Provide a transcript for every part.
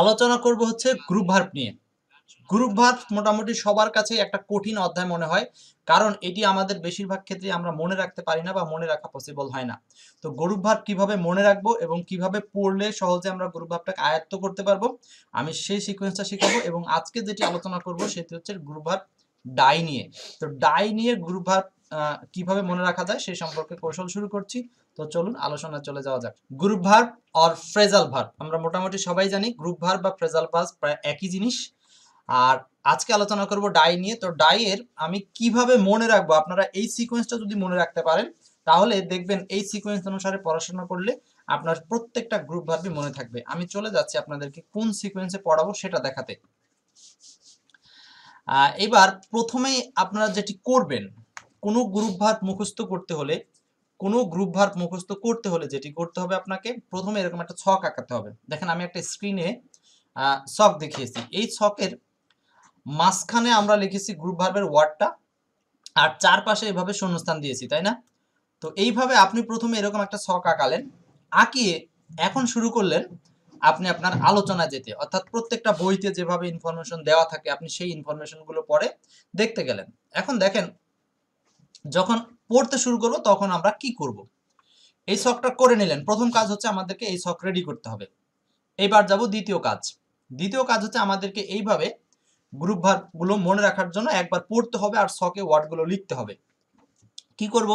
আলোচনা করব হচ্ছে গ্রুপ ভার্ব নিয়ে গ্রুপ ভার্ব মোটামুটি সবার কাছে একটা কঠিন অধ্যায় মনে হয় কারণ এটি আমাদের বেশিরভাগ ক্ষেত্রে আমরা মনে রাখতে পারি না বা মনে রাখা পসিবল হয় না তো গ্রুপ ভার্ব কিভাবে মনে রাখবো এবং কিভাবে পড়লে সহজে আমরা গ্রুপ ভার্বটাকে আয়ত্ত করতে পারবো আমি সেই সিকোয়েন্সটা শেখাবো এবং আজকে যেটি আলোচনা করব সেটি হচ্ছে গ্রুপ ভার্ব ডাই নিয়ে তো ডাই নিয়ে গ্রুপ ভার্ব কিভাবে মনে রাখা যায় সে সম্পর্কে কৌশল শুরু করছি তো চলুন আলোচনা চলে যাওয়া যাক group verb or phrasal verb আমরা মোটামুটি সবাই জানি গ্রুপ ভার্ব বা ফ্রেজাল ভার্ব প্রায় একই জিনিস আর আজকে আলোচনা করব ডাই নিয়ে তো ডাইয়ের আমি কিভাবে মনে রাখবো আপনারা এই সিকোয়েন্সটা যদি মনে রাখতে পারেন তাহলে দেখবেন এই সিকোয়েন্স অনুসারে পড়াশোনা করলে আপনার প্রত্যেকটা গ্রুপ ভার্বই মনে থাকবে আমি চলে যাচ্ছি আপনাদেরকে কোন সিকোয়েন্সে পড়াবো সেটা দেখাতে এবার প্রথমেই আপনারা যেটি করবেন কোনো গ্রুপ ভার্ব মুখস্থ করতে হলে কোনো গ্রুপ ভার্ব মুখস্থ করতে হলে যেটি করতে হবে আপনাকে প্রথমে এরকম একটা ছক আঁকাতে হবে দেখেন আমি একটা স্ক্রিনে ছক দেখিয়েছি এই ছকের মাঝখানে আমরা লিখেছি গ্রুপ ভার্বের ওয়ার্ডটা আর চারপাশে এভাবে শূন্যস্থান দিয়েছি তাই না তো এইভাবে আপনি প্রথমে এরকম একটা ছক আঁকালেন আঁকিয়ে এখন শুরু করলেন আপনি আপনার আলোচনা যেতে অর্থাৎ প্রত্যেকটা বইতে যেভাবে ইনফরমেশন দেওয়া থাকে আপনি সেই ইনফরমেশনগুলো পরে দেখতে গেলেন এখন দেখেন যখন পড়তে শুরু করবো তখন আমরা কি করব। এই শখটা করে নিলেন প্রথম কাজ হচ্ছে আমাদেরকে এই শখ রেডি করতে হবে এইবার যাব দ্বিতীয় কাজ দ্বিতীয় কাজ হচ্ছে আমাদেরকে এইভাবে গ্রুপ ভার্বগুলো মনে রাখার জন্য একবার পড়তে হবে আর শখে ওয়ার্ডগুলো লিখতে হবে কি করব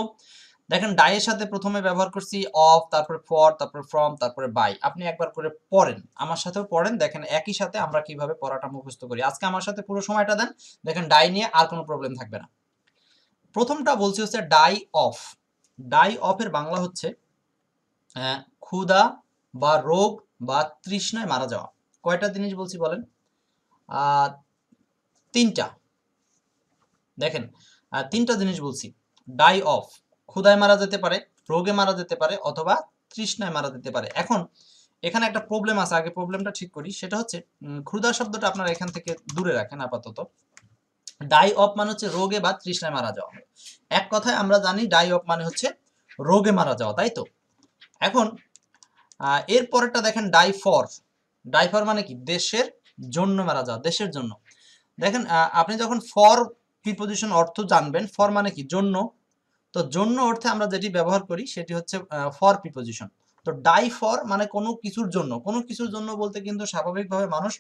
দেখেন ডায়ের সাথে প্রথমে ব্যবহার করছি অফ তারপরে ফর তারপরে ফ্রম তারপরে বাই আপনি একবার করে পড়েন আমার সাথেও পড়েন দেখেন একই সাথে আমরা কিভাবে পড়াটা মুখস্থ করি আজকে আমার সাথে পুরো সময়টা দেন দেখেন ডাই নিয়ে আর কোনো প্রবলেম থাকবে না প্রথমটা বলছি হচ্ছে ডাই অফ ডাই অফের বাংলা হচ্ছে ক্ষুদা বা রোগ বা তৃষ্ণায় মারা যাওয়া কয়টা জিনিস বলছি বলেন তিনটা দেখেন তিনটা জিনিস বলছি ডাই অফ ক্ষুদায় মারা যেতে পারে রোগে মারা যেতে পারে অথবা তৃষ্ণায় মারা যেতে পারে এখন এখানে একটা প্রবলেম আছে আগে প্রবলেমটা ঠিক করি সেটা হচ্ছে ক্ষুদা শব্দটা আপনারা এখান থেকে দূরে রাখেন আপাতত ডাই অফ মানে হচ্ছে রোগে বা তৃষ্ণায় মারা যাওয়া এক কথায় আমরা জানি ডাই অফ মানে হচ্ছে রোগে মারা যাওয়া তাই তো এখন এর পরেরটা দেখেন ডাই ফর ডাই ফর মানে কি দেশের জন্য মারা যাওয়া দেশের জন্য দেখেন আপনি যখন ফর প্রিপোজিশন অর্থ জানবেন ফর মানে কি জন্য তো জন্য অর্থে আমরা যেটি ব্যবহার করি সেটি হচ্ছে ফর প্রিপোজিশন তো ডাই ফর মানে কোনো কিছুর জন্য কোনো কিছুর জন্য বলতে কিন্তু স্বাভাবিকভাবে মানুষ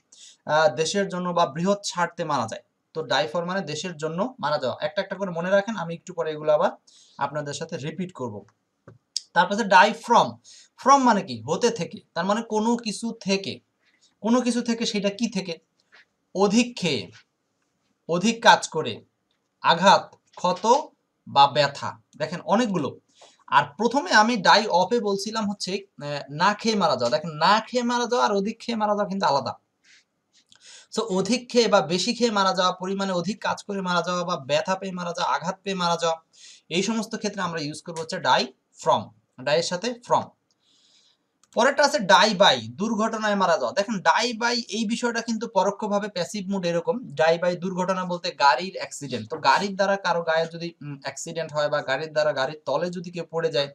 দেশের জন্য বা বৃহৎ ছাড়তে মারা যায় তো ডাইফর মানে দেশের জন্য মারা যাওয়া একটা একটা করে মনে রাখেন আমি একটু পরে এগুলো আবার আপনাদের সাথে রিপিট করব তারপরে ডাই ফ্রম ফ্রম মানে কি হতে থেকে তার মানে কোনো কিছু থেকে কোনো কিছু থেকে সেটা কি থেকে অধিক খেয়ে অধিক কাজ করে আঘাত ক্ষত বা ব্যথা দেখেন অনেকগুলো আর প্রথমে আমি ডাই অফে বলছিলাম হচ্ছে না খেয়ে মারা যাওয়া দেখেন না খেয়ে মারা যাওয়া আর অধিক খেয়ে মারা যাওয়া কিন্তু আলাদা সো অধিক খেয়ে বা বেশি খেয়ে মারা যাওয়া পরিমাণে অধিক কাজ করে মারা যাওয়া বা ব্যথা পেয়ে মারা যাওয়া আঘাত পেয়ে মারা যাওয়া এই সমস্ত ক্ষেত্রে আমরা ইউজ করবো হচ্ছে ডাই ফ্রম ডাইয়ের সাথে ফ্রম পরেরটা আছে ডাই বাই দুর্ঘটনায় মারা যাওয়া দেখেন ডাই বাই এই বিষয়টা কিন্তু পরোক্ষভাবে প্যাসিভ মুড এরকম ডাই বাই দুর্ঘটনা বলতে গাড়ির অ্যাক্সিডেন্ট তো গাড়ির দ্বারা কারো গায়ে যদি অ্যাক্সিডেন্ট হয় বা গাড়ির দ্বারা গাড়ির তলে যদি কেউ পড়ে যায়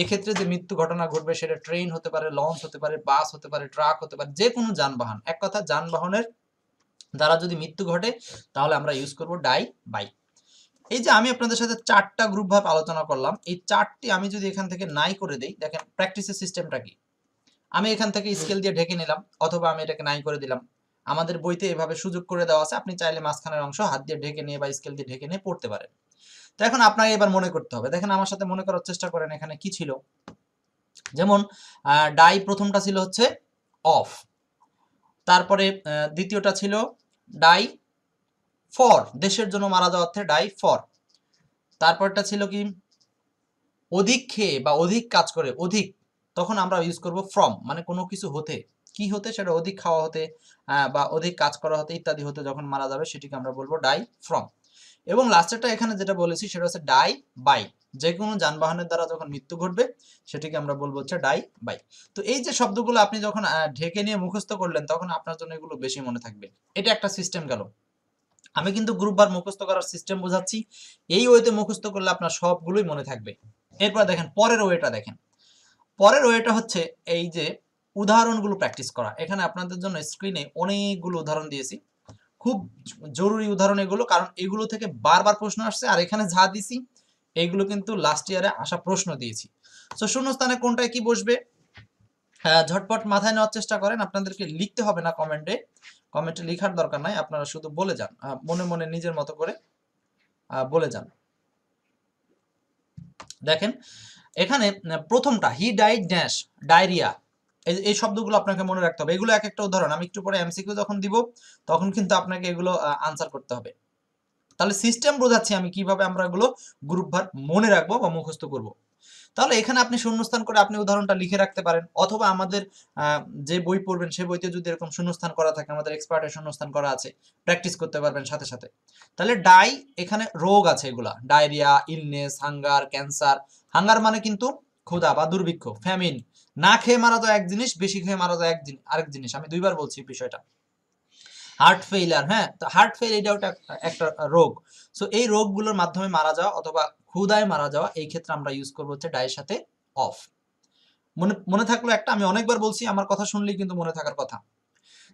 এক্ষেত্রে যে মৃত্যু ঘটনা ঘটবে সেটা ট্রেন হতে পারে লঞ্চ হতে পারে বাস হতে পারে ট্রাক হতে পারে যে কোনো যানবাহন এক কথা যানবাহনের দ্বারা যদি মৃত্যু ঘটে তাহলে আমরা ইউজ করব ডাই বাই এই যে আমি আপনাদের সাথে চারটা গ্রুপ ভাব আলোচনা করলাম এই চারটি আমি যদি এখান থেকে নাই করে দেই দেখেন প্র্যাকটিসের সিস্টেমটা কি আমি এখান থেকে স্কেল দিয়ে ঢেকে নিলাম অথবা আমি এটাকে নাই করে দিলাম আমাদের বইতে এভাবে সুযোগ করে দেওয়া আছে আপনি চাইলে মাঝখানের অংশ হাত দিয়ে ঢেকে নিয়ে বা স্কেল দিয়ে ঢেকে নিয়ে পড়তে পারেন তো এখন আপনাকে এবার মনে করতে হবে দেখেন আমার সাথে মনে করার চেষ্টা করেন এখানে কি ছিল যেমন ডাই প্রথমটা ছিল হচ্ছে অফ তারপরে দ্বিতীয়টা ছিল ডাই ফর দেশের জন্য মারা যাওয়া অর্থে ডাই ফর তারপরটা ছিল কি অধিক খেয়ে বা অধিক কাজ করে অধিক তখন আমরা ইউজ করব ফ্রম মানে কোনো কিছু হতে কি হতে সেটা অধিক খাওয়া হতে বা অধিক কাজ করা হতে ইত্যাদি হতে যখন মারা যাবে সেটিকে আমরা বলবো ডাই ফ্রম এবং লাস্টেরটা এখানে যেটা বলেছি সেটা হচ্ছে ডাই বাই যে কোনো যানবাহনের দ্বারা যখন মৃত্যু ঘটবে সেটিকে আমরা বলবো হচ্ছে ডাই বাই তো এই যে শব্দগুলো আপনি যখন ঢেকে নিয়ে মুখস্থ করলেন তখন আপনার জন্য এগুলো বেশি মনে থাকবে এটা একটা সিস্টেম গেল আমি কিন্তু গ্রুপ বার মুখস্থ করার সিস্টেম বোঝাচ্ছি এই ওয়েতে মুখস্থ করলে আপনার সবগুলোই মনে থাকবে এরপর দেখেন পরের ওয়েটা দেখেন পরের ওয়েটা হচ্ছে এই যে উদাহরণগুলো প্র্যাকটিস করা এখানে আপনাদের জন্য স্ক্রিনে অনেকগুলো উদাহরণ দিয়েছি খুব জরুরি উদাহরণ এগুলো কারণ এগুলো থেকে বারবার প্রশ্ন আসছে আর এখানে যা দিছি এইগুলো কিন্তু লাস্ট ইয়ারে আসা প্রশ্ন দিয়েছি তো শূন্যস্থানে কোনটায় কি বসবে হ্যাঁ, ঝটপট মাথায় নেওয়ার চেষ্টা করেন আপনাদেরকে লিখতে হবে না কমেন্টে কমেন্টে লিখার দরকার নাই আপনারা শুধু বলে যান মনে মনে নিজের মতো করে বলে যান দেখেন এখানে প্রথমটা হি ডাইড ড্যাশ ডায়রিয়া এই শব্দগুলো আপনাকে মনে রাখতে হবে এগুলো এক একটা উদাহরণ আমি একটু পরে এমসিকিউ যখন দিব তখন কিন্তু আপনাকে এগুলো আনসার করতে হবে তাহলে সিস্টেম বোঝাচ্ছি আমি কিভাবে আমরা এগুলো গ্রুপ ভার মনে রাখবো বা মুখস্থ করব। তাহলে এখানে আপনি শূন্যস্থান করে আপনি উদাহরণটা লিখে রাখতে পারেন অথবা আমাদের যে বই পড়বেন সেই বইতে যদি এরকম শূন্যস্থান করা থাকে আমাদের এক্সপার্টের শূন্যস্থান করা আছে প্র্যাকটিস করতে পারবেন সাথে সাথে তাহলে ডাই এখানে রোগ আছে এগুলা diarrhoea illness hunger cancer hunger মানে কিন্তু ক্ষুধা বা দুর্ভিক্ষ ফ্যামিন না খেয়ে মারা যায় এক জিনিস বেশি খেয়ে মারা যায় এক জিনিস আরেক জিনিস আমি দুইবার বলছি বিষয়টা হার্ট ফেইলার হ্যাঁ তো হার্ট ফেল এটা একটা রোগ সো এই রোগগুলোর মাধ্যমে মারা যাওয়া অথবা ক্ষুদায় মারা যাওয়া এই ক্ষেত্রে আমরা ইউজ করবো হচ্ছে ডায়ের সাথে অফ মনে মনে থাকলো একটা আমি অনেকবার বলছি আমার কথা শুনলেই কিন্তু মনে থাকার কথা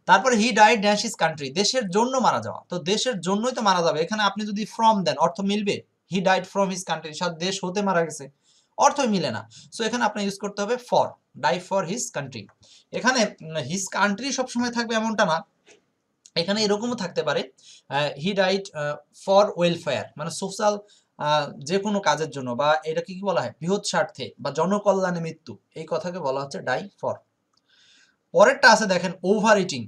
তারপরে he die dash his country দেশের জন্য মারা যাওয়া তো দেশের জন্যই তো মারা যাবে এখানে আপনি যদি ফ্রম দেন অর্থ মিলবে he died from his country সব দেশ হতে মারা গেছে অর্থই মিলে না সো এখানে আপনি ইউজ করতে হবে for die for his country এখানে হিজ কান্ট্রি সবসময় থাকবে এমনটা না এখানে এরকমও থাকতে পারে হি ডাইট ফর ওয়েলফেয়ার মানে সোশ্যাল যে কোনো কাজের জন্য বা এটাকে কি বলা হয় বৃহৎ স্বার্থে বা জনকল্যাণে মৃত্যু এই কথাকে বলা হচ্ছে ডাই ফর পরেরটা আছে দেখেন ওভার ইটিং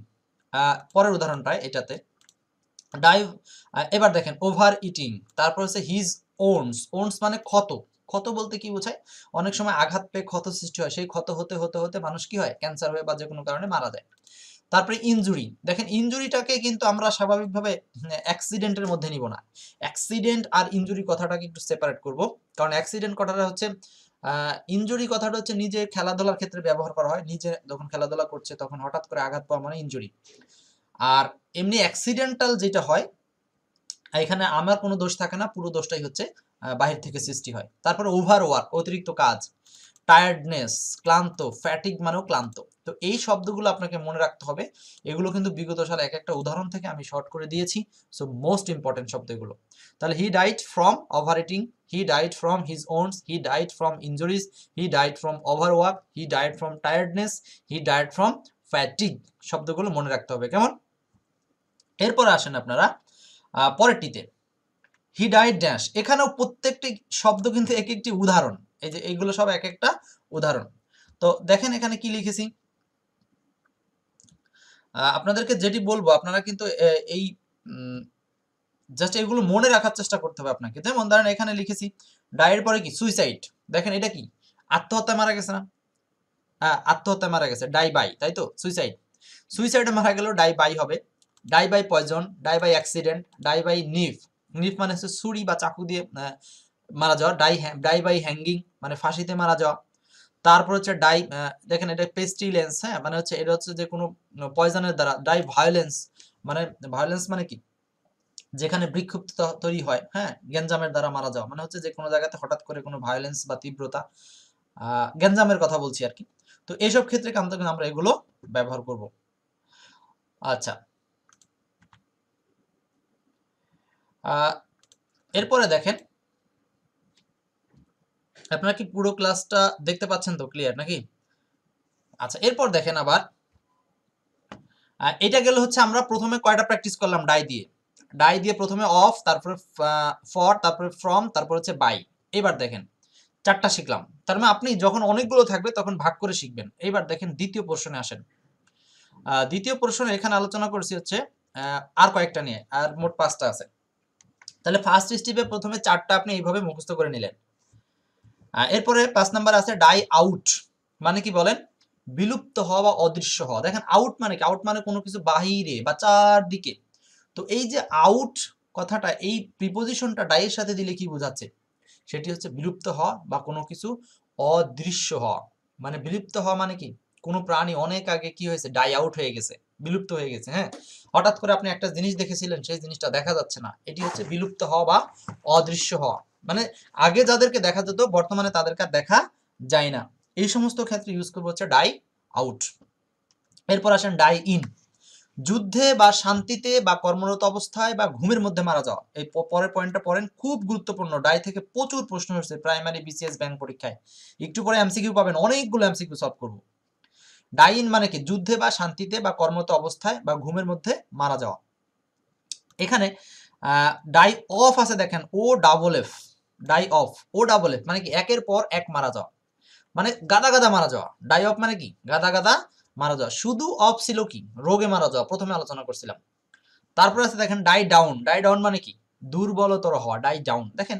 পরের উদাহরণটায় এটাতে ডাই এবার দেখেন ওভার ইটিং তারপর হচ্ছে হিজ ওনস ওনস মানে ক্ষত ক্ষত বলতে কি বোঝায় অনেক সময় আঘাত পেয়ে ক্ষত সৃষ্টি হয় সেই ক্ষত হতে হতে হতে মানুষ কি হয় ক্যান্সার হয়ে বা যে কোনো কারণে মারা যায় তারপরে ইঞ্জুরি দেখেন ইঞ্জুরিটাকে কিন্তু আমরা স্বাভাবিকভাবে অ্যাক্সিডেন্টের মধ্যে নিব না অ্যাক্সিডেন্ট আর ইঞ্জুরি কথাটাকে একটু সেপারেট করব কারণ অ্যাক্সিডেন্ট কথাটা হচ্ছে ইঞ্জুরি কথাটা হচ্ছে নিজে খেলাধুলার ক্ষেত্রে ব্যবহার করা হয় নিজে যখন খেলাধুলা করছে তখন হঠাৎ করে আঘাত পাওয়া মানে ইঞ্জুরি আর এমনি অ্যাক্সিডেন্টাল যেটা হয় এখানে আমার কোনো দোষ থাকে না পুরো দোষটাই হচ্ছে বাহির থেকে সৃষ্টি হয় তারপরে ওভার ওয়ার্ক অতিরিক্ত কাজ টায়ার্ডনেস ক্লান্ত ফ্যাটিক মানেও ক্লান্ত তো এই শব্দগুলো আপনাকে মনে রাখতে হবে এগুলো কিন্তু বিগত সালে এক একটা উদাহরণ থেকে আমি শর্ট করে দিয়েছি সো মোস্ট ইম্পর্টেন্ট শব্দ এগুলো তাহলে হি died from over eating he died from his ওনস he died from injuries he died from over work he died from tiredness he died from fatigue শব্দগুলো মনে রাখতে হবে কেমন এরপরে আসেন আপনারা পরেরটিতে হি ডাইড ড্যাশ এখানেও প্রত্যেকটি শব্দ কিন্তু এক একটি উদাহরণ এই যে এইগুলো সব এক একটা উদাহরণ তো দেখেন এখানে কি লিখেছি আপনাদেরকে যেটি বলবো আপনারা কিন্তু এই জাস্ট এগুলো মনে রাখার চেষ্টা করতে হবে আপনাকে যেমন ধরেন এখানে লিখেছি ডায়ের পরে কি সুইসাইড দেখেন এটা কি আত্মহত্যা মারা গেছে না হ্যাঁ আত্মহত্যা মারা গেছে ডাই বাই তাই তো সুইসাইড সুইসাইডে মারা গেলেও ডাই বাই হবে die by poison die by accident die by knife knife মানে হচ্ছে ছুরি বা চাকু দিয়ে মারা যাওয়া ডাই ডাই বাই হ্যাঙ্গিং মানে ফাঁসিতে মারা যাওয়া তারপর হচ্ছে ডাই দেখেন এটা পেস্টিলেন্স হ্যাঁ মানে হচ্ছে এটা হচ্ছে যে কোনো পয়জনের দ্বারা ডাই ভায়োলেন্স মানে ভায়োলেন্স মানে কি যেখানে বিক্ষুব্ধ তৈরি হয় হ্যাঁ গ্যাঞ্জামের দ্বারা মারা যাওয়া মানে হচ্ছে যে কোনো জায়গাতে হঠাৎ করে কোনো ভায়োলেন্স বা তীব্রতা গ্যাঞ্জামের কথা বলছি আর কি তো এইসব ক্ষেত্রে কিন্তু আমরা এগুলো ব্যবহার করব আচ্ছা এরপরে দেখেন আপনারা কি পুরো ক্লাসটা দেখতে পাচ্ছেন তো ক্লিয়ার নাকি আচ্ছা এরপর দেখেন আবার এটা গেল হচ্ছে আমরা প্রথমে কয়টা প্র্যাকটিস করলাম ডাই দিয়ে ডাই দিয়ে প্রথমে অফ তারপরে ফর তারপরে ফ্রম তারপর হচ্ছে বাই এবার দেখেন চারটা শিখলাম তার মানে আপনি যখন অনেকগুলো থাকবে তখন ভাগ করে শিখবেন এইবার দেখেন দ্বিতীয় প্রশ্নে আসেন দ্বিতীয় প্রশ্নে এখানে আলোচনা করছি হচ্ছে আর কয়েকটা নিয়ে আর মোট পাঁচটা আছে তাহলে ফার্স্ট স্টেপে প্রথমে চারটা আপনি এইভাবে মুখস্থ করে নিলেন এরপরে পাঁচ নাম্বার আছে ডাই আউট মানে কি বলেন বিলুপ্ত হওয়া বা অদৃশ্য হওয়া দেখেন আউট মানে কি আউট মানে কোনো কিছু বাহিরে বা চারদিকে তো এই যে আউট কথাটা এই প্রিপোজিশনটা ডাইয়ের সাথে দিলে কি বোঝাচ্ছে সেটি হচ্ছে বিলুপ্ত হওয়া বা কোনো কিছু অদৃশ্য হওয়া মানে বিলুপ্ত হওয়া মানে কি কোনো প্রাণী অনেক আগে কি হয়েছে ডাই আউট হয়ে গেছে বিলুপ্ত হয়ে গেছে হ্যাঁ হঠাৎ করে আপনি একটা জিনিস দেখেছিলেন সেই জিনিসটা দেখা যাচ্ছে না এটি হচ্ছে বিলুপ্ত হওয়া বা অদৃশ্য হওয়া মানে আগে যাদেরকে দেখা যেত বর্তমানে তাদেরকে দেখা যায় না এই সমস্ত ক্ষেত্রে ইউজ করবো হচ্ছে ডাই আউট এরপর আসেন ডাই ইন যুদ্ধে বা শান্তিতে বা কর্মরত অবস্থায় বা ঘুমের মধ্যে মারা যাওয়া এই পরের পয়েন্টটা পড়েন খুব গুরুত্বপূর্ণ ডাই থেকে প্রচুর প্রশ্ন হচ্ছে প্রাইমারি বিসিএস ব্যাংক পরীক্ষায় একটু পরে এমসিকিউ পাবেন অনেকগুলো এমসিকিউ সলভ করবো ডাইন মানে কি যুদ্ধে বা শান্তিতে বা কর্মরত অবস্থায় বা ঘুমের মধ্যে মারা যাওয়া এখানে ডাই অফ আছে দেখেন O double F die of O double F মানে কি একের পর এক মারা যাওয়া মানে গাদা গাদা মারা যাওয়া ডাই অফ মানে কি গাদা গাদা মারা যাওয়া শুধু অফ ছিল কি রোগে মারা যাওয়া প্রথমে আলোচনা করছিলাম তারপরে আছে দেখেন ডাই ডাউন ডাই ডাউন মানে কি দুর্বলতর হওয়া ডাই ডাউন দেখেন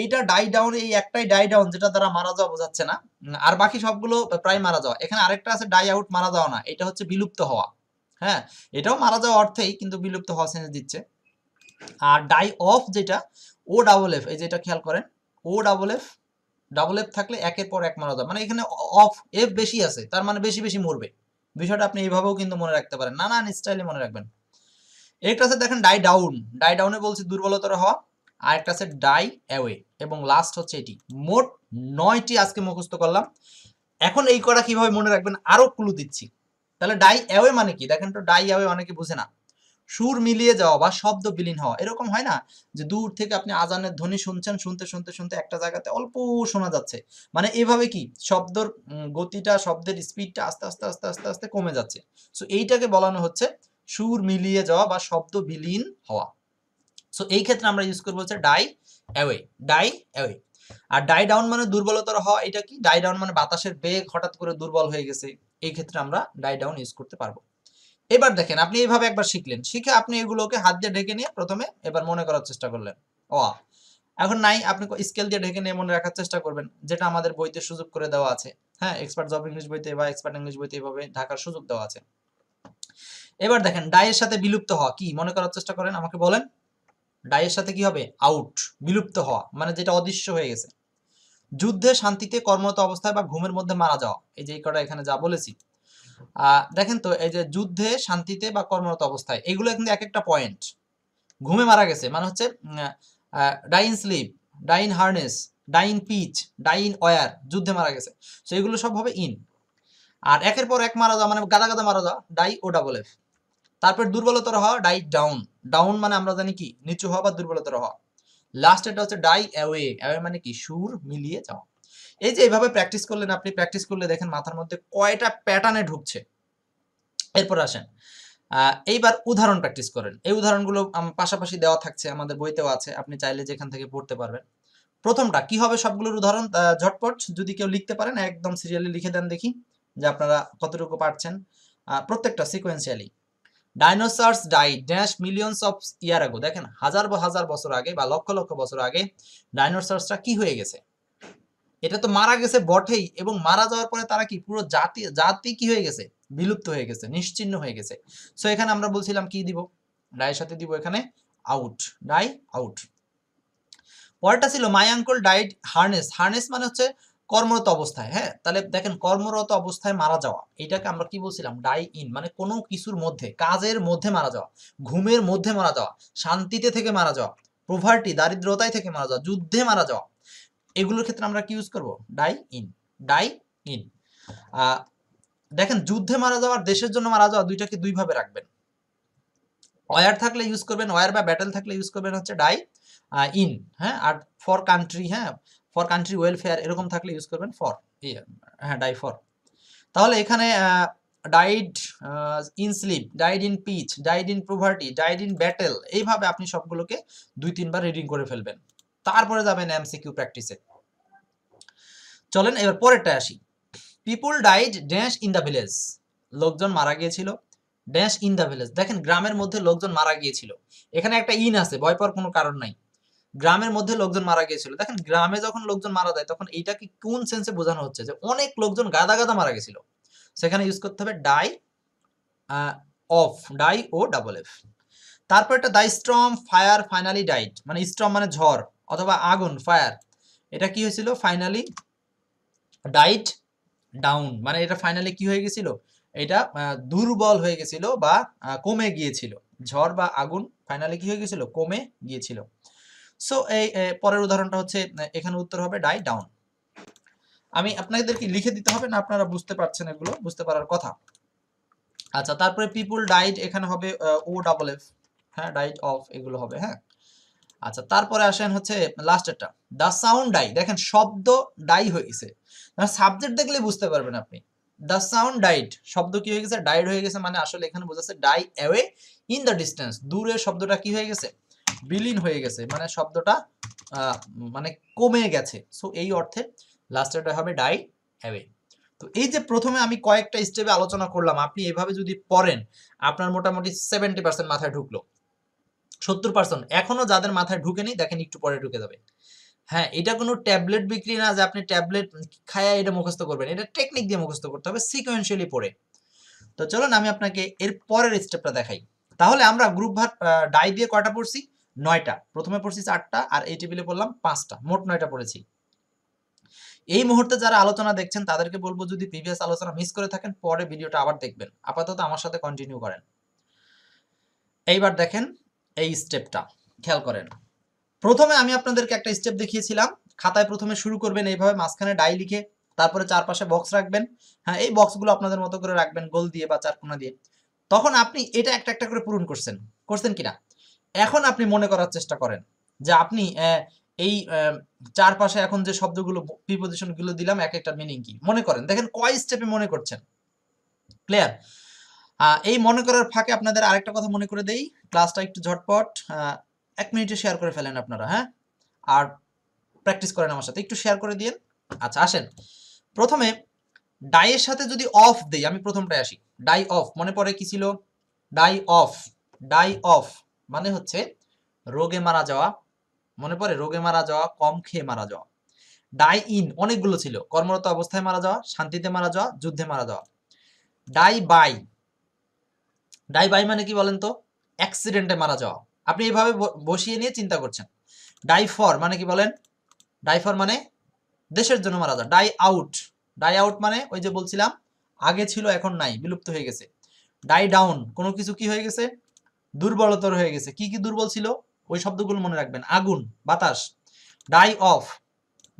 এইটা ডাই ডাউন এই একটাই ডাই ডাউন যেটা তারা মারা যাওয়া বোঝাচ্ছে না আর বাকি সবগুলো প্রায় মারা যাওয়া এখানে আরেকটা আছে ডাই আউট মারা যাওয়া না এটা হচ্ছে বিলুপ্ত হওয়া হ্যাঁ এটাও মারা যাওয়া অর্থেই কিন্তু বিলুপ্ত হওয়া সেন্স দিচ্ছে আর ডাই অফ যেটা ও ডাবল এফ এই যেটা খেয়াল করেন O double F double F থাকলে একের পর এক মারা যাবে মানে এখানে অফ এফ বেশি আছে তার মানে বেশি বেশি মরবে বিষয়টা আপনি এইভাবেও কিন্তু মনে রাখতে পারেন নানান স্টাইলে মনে রাখবেন একটা আছে দেখেন ডাই ডাউন ডাই ডাউনে বলছি দুর্বলতর হওয়া আরেকটা আছে ডাই অ্যাওয়ে এবং লাস্ট হচ্ছে এটি মোট নয়টি আজকে মুখস্থ করলাম এখন এই কটা কিভাবে মনে রাখবেন আরও ক্লু দিচ্ছি তাহলে ডাই অ্যাওয়ে মানে কি দেখেন তো ডাই অ্যাওয়ে অনেকে বুঝে না সুর মিলিয়ে যাওয়া বা শব্দ বিলীন হওয়া এরকম হয় না যে দূর থেকে আপনি আজানের ধ্বনি শুনছেন শুনতে শুনতে শুনতে একটা জায়গাতে অল্প শোনা যাচ্ছে মানে এভাবে কি শব্দর গতিটা শব্দের স্পিডটা আস্তে আস্তে আস্তে আস্তে আস্তে কমে যাচ্ছে সো এইটাকে বলানো হচ্ছে সুর মিলিয়ে যাওয়া বা শব্দ বিলীন হওয়া সো এই ক্ষেত্রে আমরা ইউজ করবো হচ্ছে ডাই অ্যাওয়ে ডাই অ্যাওয়ে আর ডাই ডাউন মানে দুর্বলতর হওয়া এটা কি ডাই ডাউন মানে বাতাসের বেগ হঠাৎ করে দুর্বল হয়ে গেছে এই ক্ষেত্রে আমরা ডাই ডাউন ইউজ করতে পারবো এবার দেখেন আপনি এইভাবে একবার শিখলেন শিখে আপনি এগুলোকে হাত দিয়ে ঢেকে নিয়ে প্রথমে এবার মনে করার চেষ্টা করলেন ও এখন নাই আপনি স্কেল দিয়ে ঢেকে নিয়ে মনে রাখার চেষ্টা করবেন যেটা আমাদের বইতে সুযোগ করে দেওয়া আছে হ্যাঁ এক্সপার্ট জব ইংলিশ বইতে বা এক্সপার্ট ইংলিশ বইতে এভাবে ঢাকার সুযোগ দেওয়া আছে এবার দেখেন ডায়ের সাথে বিলুপ্ত হওয়া কি মনে করার চেষ্টা করেন আমাকে বলেন ডাইয়ের সাথে কি হবে আউট বিলুপ্ত হওয়া মানে যেটা অদৃশ্য হয়ে গেছে যুদ্ধে শান্তিতে কর্মরত অবস্থায় বা ঘুমের মধ্যে মারা যাওয়া এই যে এই কটা এখানে যা বলেছি দেখেন তো এই যে যুদ্ধে শান্তিতে বা কর্মরত অবস্থায় এগুলো কিন্তু এক একটা পয়েন্ট ঘুমে মারা গেছে মানে হচ্ছে die in sleep die in harness die in peace die in war যুদ্ধে মারা গেছে সো এগুলো সব হবে ইন আর একের পর এক মারা যাওয়া মানে গাদা গাদা মারা যাওয়া ডাই ও ডাবল এফ তারপর দুর্বলতর হওয়া ডাই ডাউন ডাউন মানে আমরা জানি কি নিচু হওয়া বা দুর্বলতর হওয়া লাস্ট এটা হচ্ছে ডাই অ্যাওয়ে অ্যাওয়ে মানে কি সুর মিলিয়ে যাওয়া এই যে এইভাবে প্র্যাকটিস করলেন আপনি প্র্যাকটিস করলে দেখেন মাথার মধ্যে কয়টা প্যাটার্নে ঢুকছে এরপর আসেন এইবার উদাহরণ প্র্যাকটিস করেন এই উদাহরণগুলো পাশাপাশি দেওয়া থাকছে আমাদের বইতেও আছে আপনি চাইলে যেখান থেকে পড়তে পারবেন প্রথমটা কি হবে সবগুলোর উদাহরণ ঝটপট যদি কেউ লিখতে পারেন একদম সিরিয়ালি লিখে দেন দেখি যে আপনারা কতটুকু পারছেন প্রত্যেকটা sequentially dinosaurs die dash millions of year ago দেখেন হাজার হাজার বছর আগে বা লক্ষ লক্ষ বছর আগে ডাইনোসার্সটা কি হয়ে গেছে এটা তো মারা গেছে বটেই এবং মারা যাওয়ার পরে তারা কি পুরো জাতি জাতি কি হয়ে গেছে বিলুপ্ত হয়ে গেছে নিশ্চিন্ন হয়ে গেছে সো এখানে আমরা বলছিলাম কি দিব ডায়ের সাথে দিব এখানে আউট ডাই আউট পরেরটা ছিল my uncle died harness harness মানে হচ্ছে কর্মরত অবস্থায় হ্যাঁ তাহলে দেখেন কর্মরত অবস্থায় মারা যাওয়া এটাকে আমরা কি বলছিলাম ডাই ইন মানে কোনো কিছুর মধ্যে কাজের মধ্যে মারা যাওয়া ঘুমের মধ্যে মারা যাওয়া শান্তিতে থেকে মারা যাওয়া প্রভার্টি দারিদ্রতায় থেকে মারা যাওয়া যুদ্ধে মারা যাওয়া এগুলোর ক্ষেত্রে আমরা কি ইউজ করব ডাই ইন ডাই ইন দেখেন যুদ্ধে মারা যাওয়ার দেশের জন্য মারা যাওয়া দুইটাকে দুইভাবে রাখবেন ওয়ার থাকলে ইউজ করবেন ওয়ার বা ব্যাটেল থাকলে ইউজ করবেন হচ্ছে ডাই ইন হ্যাঁ আর ফর কান্ট্রি হ্যাঁ ফর কান্ট্রি ওয়েলফেয়ার এরকম থাকলে ইউজ করবেন ফর হ্যাঁ ডাই ফর তাহলে এখানে died in sleep died in peace died in poverty died in battle এইভাবে আপনি সবগুলোকে দুই তিনবার রিডিং করে ফেলবেন তারপরে যাবেন এমসিকিউ প্র্যাকটিসে চলেন এবার পরেরটা আসি people died dash in the village লোকজন মারা গিয়েছিল ড্যাশ ইন দ্য ভিলেজ দেখেন গ্রামের মধ্যে লোকজন মারা গিয়েছিল এখানে একটা ইন আছে ভয় পাওয়ার কোনো কারণ নাই গ্রামের মধ্যে লোকজন মারা গিয়েছিল দেখেন গ্রামে যখন লোকজন মারা যায় তখন এইটাকে কোন সেন্সে বোঝানো হচ্ছে যে অনেক লোকজন গাদা গাদা মারা গেছিল সেখানে ইউজ করতে হবে die of die O double F তারপর একটা দাই স্ট্রম ফায়ার ফাইনালি ডাইট মানে স্ট্রম মানে ঝড় অথবা আগুন ফায়ার এটা কি হয়েছিল ফাইনালি ডাইট ডাউন মানে এটা ফাইনালি কি হয়ে গেছিল এটা দুর্বল হয়ে গেছিল বা কমে গিয়েছিল ঝড় বা আগুন ফাইনালি কি হয়ে গেছিল কমে গিয়েছিল সো এই পরের উদাহরণটা হচ্ছে এখানে উত্তর হবে ডাই ডাউন আমি আপনাদেরকে লিখে দিতে হবে না আপনারা বুঝতে পারছেন এগুলো বুঝতে পারার কথা আচ্ছা তারপরে পিপুল ডাইড এখানে হবে ও ডাবল এফ হ্যাঁ ডাইড অফ এগুলো হবে হ্যাঁ আচ্ছা তারপরে আসেন হচ্ছে লাস্টেরটা দ্য সাউন্ড ডাই দেখেন শব্দ ডাই হয়ে গেছে সাবজেক্ট মানে দেখলে বুঝতে পারবেন আপনি দ্য সাউন্ড ডাইড শব্দ কি হয়ে গেছে ডাইড হয়ে গেছে মানে আসলে এখানে বোঝাচ্ছে die away in the distance দূরে শব্দটা কি হয়ে গেছে বিলীন হয়ে গেছে মানে শব্দটা মানে কমে গেছে সো এই অর্থে লাস্টেরটা হবে ডাই হ্যাভে তো এই যে প্রথমে আমি কয়েকটা স্টেপে আলোচনা করলাম আপনি এভাবে যদি পড়েন আপনার মোটামুটি সেভেন্টি পার্সেন্ট মাথায় ঢুকলো সত্তর পার্সেন্ট এখনও যাদের মাথায় ঢুকেনি দেখেন একটু পরে ঢুকে যাবে হ্যাঁ এটা কোনো ট্যাবলেট বিক্রি না যে আপনি ট্যাবলেট খায়া এটা মুখস্থ করবেন এটা টেকনিক দিয়ে মুখস্থ করতে হবে সিকোয়েন্সিয়ালি পড়ে তো চলুন আমি আপনাকে এর পরের স্টেপটা দেখাই তাহলে আমরা গ্রুপ ভার ডাই দিয়ে কয়টা পড়ছি নয়টা প্রথমে পড়ছি চারটা আর এই টেবিলে পড়লাম পাঁচটা মোট নয়টা পড়েছি এই মুহূর্তে যারা আলোচনা দেখছেন তাদেরকে বলবো যদি প্রিভিয়াস আলোচনা মিস করে থাকেন পরে ভিডিওটা আবার দেখবেন আপাতত আমার সাথে কন্টিনিউ করেন এইবার দেখেন এই স্টেপটা খেয়াল করেন প্রথমে আমি আপনাদেরকে একটা স্টেপ দেখিয়েছিলাম খাতায় প্রথমে শুরু করবেন এইভাবে মাঝখানে ডাই লিখে তারপরে চারপাশে বক্স রাখবেন হ্যাঁ এই বক্সগুলো আপনাদের মতো করে রাখবেন গোল দিয়ে বা চারকোনা দিয়ে তখন আপনি এটা একটা একটা করে পূরণ করছেন করছেন কিনা এখন আপনি মনে করার চেষ্টা করেন যে আপনি এই চারপাশে এখন যে শব্দগুলো প্রিপোজিশনগুলো দিলাম এক একটা মিনিং কি মনে করেন দেখেন কয় স্টেপে মনে করছেন ক্লিয়ার এই মনে করার ফাঁকে আপনাদের আরেকটা কথা মনে করে দেই ক্লাসটা একটু ঝটপট এক মিনিটে শেয়ার করে ফেলেন আপনারা হ্যাঁ আর প্র্যাকটিস করেন আমার সাথে একটু শেয়ার করে দিন আচ্ছা আসেন প্রথমে ডাইয়ের সাথে যদি অফ দেই আমি প্রথমটায় আসি ডাই অফ মনে পড়ে কি ছিল ডাই অফ ডাই অফ মানে হচ্ছে রোগে মারা যাওয়া মনে পড়ে রোগে মারা যাওয়া কম খেয়ে মারা যাওয়া ডাই ইন অনেকগুলো ছিল কর্মরত অবস্থায় মারা যাওয়া শান্তিতে মারা যাওয়া যুদ্ধে মারা যাওয়া ডাই বাই ডাই বাই মানে কি বলেন তো অ্যাক্সিডেন্টে মারা যাওয়া আপনি এইভাবে বসিয়ে নিয়ে চিন্তা করছেন ডাই ফর মানে কি বলেন ডাই ফর মানে দেশের জন্য মারা যাওয়া ডাই আউট ডাই আউট মানে ওই যে বলছিলাম আগে ছিল এখন নাই বিলুপ্ত হয়ে গেছে ডাই ডাউন কোনো কিছু কি হয়ে গেছে দুর্বলতর হয়ে গেছে কি কি দুর্বল ছিল ওই শব্দগুলো মনে রাখবেন আগুন বাতাস ডাই অফ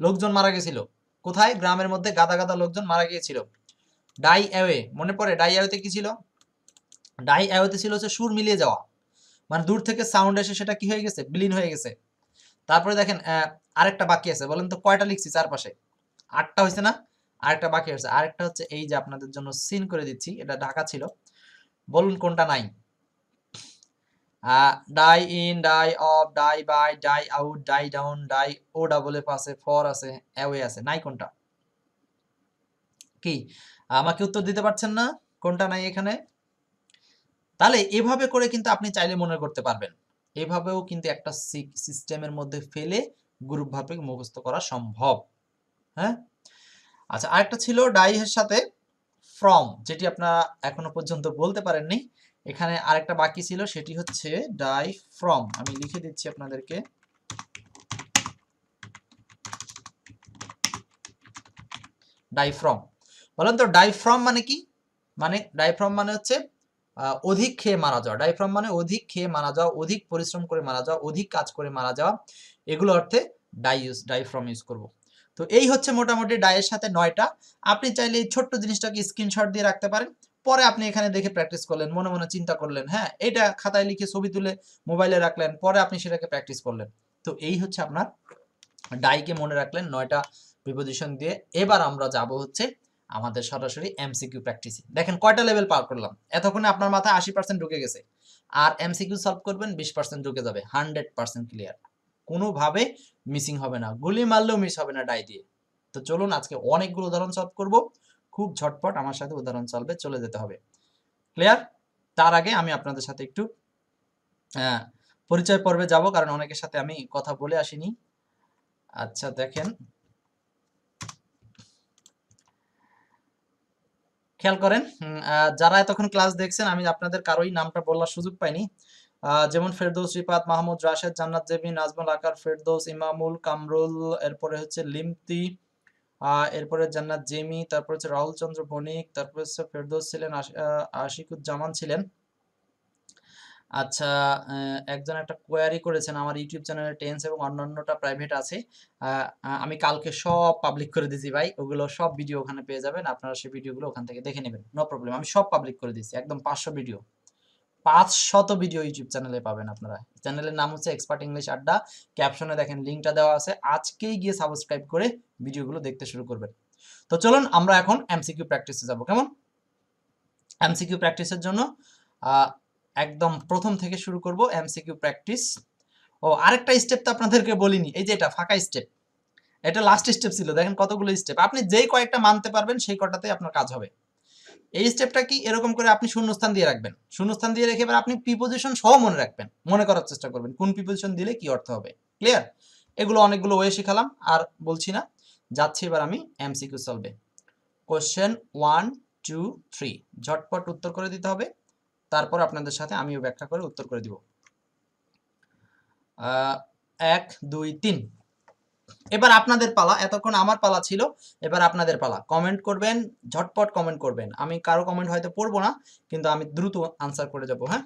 লোকজন মারা গেছিল কোথায় গ্রামের মধ্যে গাদা গাদা লোকজন মারা গিয়েছিল ডাই অ্যাওয়ে মনে পড়ে ডাই অ্যাওয়েতে কি ছিল ডাই অ্যাওয়েতে ছিল হচ্ছে সুর মিলিয়ে যাওয়া মানে দূর থেকে সাউন্ড এসে সেটা কি হয়ে গেছে বিলীন হয়ে গেছে তারপরে দেখেন আরেকটা বাকি আছে বলেন তো কয়টা লিখছি চারপাশে আটটা হয়েছে না আরেকটা বাকি আছে আরেকটা হচ্ছে এই যে আপনাদের জন্য সিন করে দিচ্ছি এটা ঢাকা ছিল বলুন কোনটা নাই die in die of die by die out die down die O double F আছে ফর আছে অ্যাওয়ে আছে নাই কোনটা কি আমাকে উত্তর দিতে পারছেন না কোনটা নাই এখানে তাহলে এভাবে করে কিন্তু আপনি চাইলে মনে করতে পারবেন এভাবেও কিন্তু একটা সিস্টেমের মধ্যে ফেলে গ্রুপভাবে মুখস্থ করা সম্ভব হ্যাঁ আচ্ছা আরেকটা ছিল এর সাথে ফ্রম যেটি আপনারা এখনো পর্যন্ত বলতে পারেননি এখানে আরেকটা বাকি ছিল সেটি হচ্ছে ডাই ফ্রম আমি লিখে দিচ্ছি আপনাদেরকে ফ্রম বলেন তো ডাইফ্রম মানে কি মানে ফ্রম মানে হচ্ছে অধিক খেয়ে মারা যাওয়া ফ্রম মানে অধিক খেয়ে মারা যাওয়া অধিক পরিশ্রম করে মারা যাওয়া অধিক কাজ করে মারা যাওয়া এগুলো অর্থে ডাই ইউজ ফ্রম ইউজ করব তো এই হচ্ছে মোটামুটি ডাইয়ের সাথে নয়টা আপনি চাইলে এই ছোট্ট জিনিসটাকে স্ক্রিনশট দিয়ে রাখতে পারেন পরে আপনি এখানে দেখে প্র্যাকটিস করলেন মনে মনে চিন্তা করলেন হ্যাঁ এটা খাতায় লিখে ছবি তুলে মোবাইলে রাখলেন পরে আপনি সেটাকে প্র্যাকটিস করলেন তো এই হচ্ছে আপনার ডাইকে মনে রাখলেন নয়টা প্রিপোজিশন দিয়ে এবার আমরা যাব হচ্ছে আমাদের সরাসরি এমসিকিউ প্র্যাকটিসে দেখেন কয়টা লেভেল পার করলাম এতক্ষণে আপনার মাথায় আশি পার্সেন্ট ঢুকে গেছে আর এমসিকিউ সলভ করবেন বিশ পার্সেন্ট ঢুকে যাবে হান্ড্রেড পার্সেন্ট ক্লিয়ার কোনোভাবে মিসিং হবে না গুলি মারলেও মিস হবে না ডাই দিয়ে তো চলুন আজকে অনেকগুলো উদাহরণ সলভ করবো খুব ঝটপট আমার সাথে উদাহরণ সলভে চলে যেতে হবে ক্লিয়ার তার আগে আমি আপনাদের সাথে একটু হ্যাঁ, পরিচয় পর্বে যাব কারণ অনেকের সাথে আমি কথা বলে আসিনি আচ্ছা দেখেন খেয়াল করেন যারা এতক্ষণ ক্লাস দেখছেন আমি আপনাদের কারোই নামটা বলার সুযোগ পাইনি যেমন ফেরদৌস রিপাত মাহমুদ রাশেদ জান্নাত জেবিন আজমল আকার ফেরদৌস ইমামুল কামরুল এরপরে হচ্ছে লিমতি এরপরে জান্নাত জেমি তারপর হচ্ছে রাহুল চন্দ্র বণিক তারপর হচ্ছে ফেরদৌস ছিলেন আশিকুজ্জামান ছিলেন আচ্ছা একজন একটা কোয়ারি করেছেন আমার ইউটিউব চ্যানেলে টেন্স এবং অন্যান্যটা প্রাইভেট আছে আমি কালকে সব পাবলিক করে দিয়েছি ভাই ওগুলো সব ভিডিও ওখানে পেয়ে যাবেন আপনারা সেই ভিডিওগুলো ওখান থেকে দেখে নেবেন নো প্রবলেম আমি সব পাবলিক করে দিয়েছি একদম পাঁচশো ভিডিও পাঁচ শত ভিডিও ইউটিউব চ্যানেলে পাবেন আপনারা চ্যানেলের নাম হচ্ছে এক্সপার্ট ইংলিশ আড্ডা ক্যাপশনে দেখেন লিঙ্কটা দেওয়া আছে আজকেই গিয়ে সাবস্ক্রাইব করে ভিডিওগুলো দেখতে শুরু করবেন তো চলুন আমরা এখন এমসিকিউ প্র্যাকটিসে যাব কেমন এমসিকিউ প্র্যাকটিসের জন্য একদম প্রথম থেকে শুরু করব এমসিকিউ প্র্যাকটিস ও আরেকটা স্টেপ তো আপনাদেরকে বলিনি এই যে এটা ফাঁকা স্টেপ এটা লাস্ট স্টেপ ছিল দেখেন কতগুলো স্টেপ আপনি যেই কয়েকটা মানতে পারবেন সেই কটাতেই আপনার কাজ হবে এই স্টেপটা কি এরকম করে আপনি শূন্যস্থান দিয়ে রাখবেন শূন্যস্থান দিয়ে রেখে এবার আপনি প্রিপোজিশন সহ মনে রাখবেন মনে করার চেষ্টা করবেন কোন প্রিপোজিশন দিলে কি অর্থ হবে ক্লিয়ার এগুলো অনেকগুলো ওয়ে শেখালাম আর বলছি না যাচ্ছি এবার আমি এমসিকিউ সলভে কোশ্চেন ওয়ান টু থ্রি ঝটপট উত্তর করে দিতে হবে তারপর আপনাদের সাথে আমিও ব্যাখ্যা করে উত্তর করে দিব এক দুই তিন এবার আপনাদের পালা এতক্ষণ আমার পালা ছিল এবার আপনাদের পালা কমেন্ট করবেন ঝটপট কমেন্ট করবেন আমি কারো কমেন্ট হয়তো পড়বো না কিন্তু আমি দ্রুত আনসার করে যাব হ্যাঁ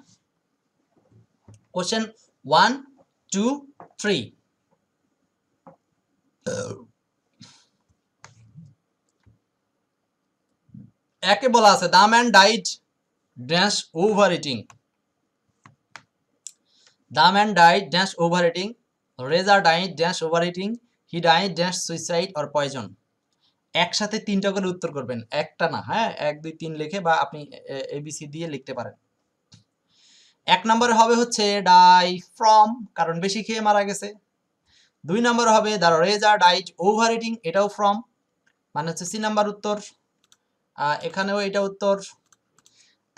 কোশ্চেন ওয়ান টু থ্রি একে বলা আছে Tom and died dash over eating Tom and died dash over eating রেজার died dash over eating he die dash suicide or poison একসাথে তিনটা করে উত্তর করবেন একটা না হ্যাঁ এক দুই তিন লিখে বা আপনি এবিসি দিয়ে লিখতে পারেন এক নম্বরে হবে হচ্ছে ডাই ফ্রম কারণ বেশি খেয়ে মারা গেছে দুই নম্বর হবে দ্য রেজার ডাইট ওভার ইটিং এটাও ফ্রম মানে হচ্ছে সি নাম্বার উত্তর এখানেও এটা উত্তর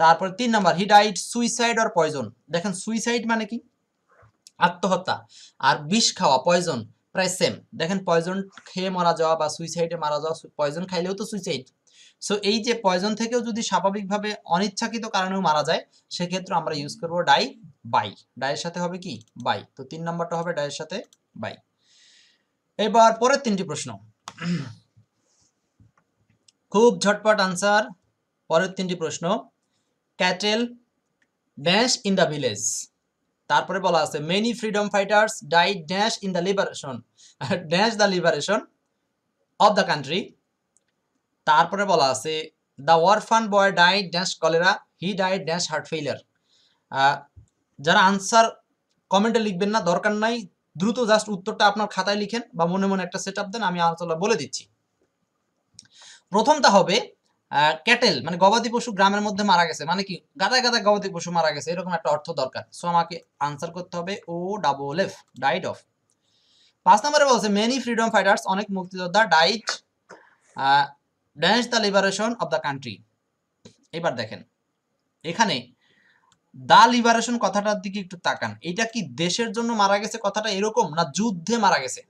তারপর তিন number he died suicide or poison দেখেন সুইসাইড মানে কি আত্মহত্যা আর বিষ খাওয়া পয়জন প্রায় সেম দেখেন পয়জন খেয়ে মারা যাওয়া বা সুইসাইডে মারা যাওয়া পয়জন খাইলেও তো সুইসাইড সো এই যে পয়জন থেকেও যদি স্বাভাবিকভাবে অনিচ্ছাকৃত কারণেও মারা যায় সেক্ষেত্রে আমরা ইউজ করব ডাই বাই ডায়ের সাথে হবে কি বাই তো তিন নম্বরটা হবে ডায়ের সাথে বাই এবার পরের তিনটি প্রশ্ন খুব ঝটপট আনসার পরের তিনটি প্রশ্ন cattle dash in the village তারপরে বলা আছে many freedom fighters die dash in the liberation dash the liberation of the country তারপরে বলা আছে the orphan boy die dash cholera he die dash heart failure যারা আনসার কমেন্টে লিখবেন না দরকার নাই দ্রুত জাস্ট উত্তরটা আপনার খাতায় লিখেন বা মনে মনে একটা সেট দেন আমি আলোচনা বলে দিচ্ছি প্রথমটা হবে ক্যাটেল মানে গবাদি পশু গ্রামের মধ্যে মারা গেছে মানে কি গাদা গাদা গবাদি পশু মারা গেছে এরকম একটা অর্থ দরকার সো আমাকে আনসার করতে হবে O double F died of পাঁচ নম্বরে বলছে মেনি ফ্রিডম ফাইটার্স অনেক মুক্তিযোদ্ধা died dash the liberation of the country এবার দেখেন এখানে দা লিবারেশন কথাটার দিকে একটু তাকান এটা কি দেশের জন্য মারা গেছে কথাটা এরকম না যুদ্ধে মারা গেছে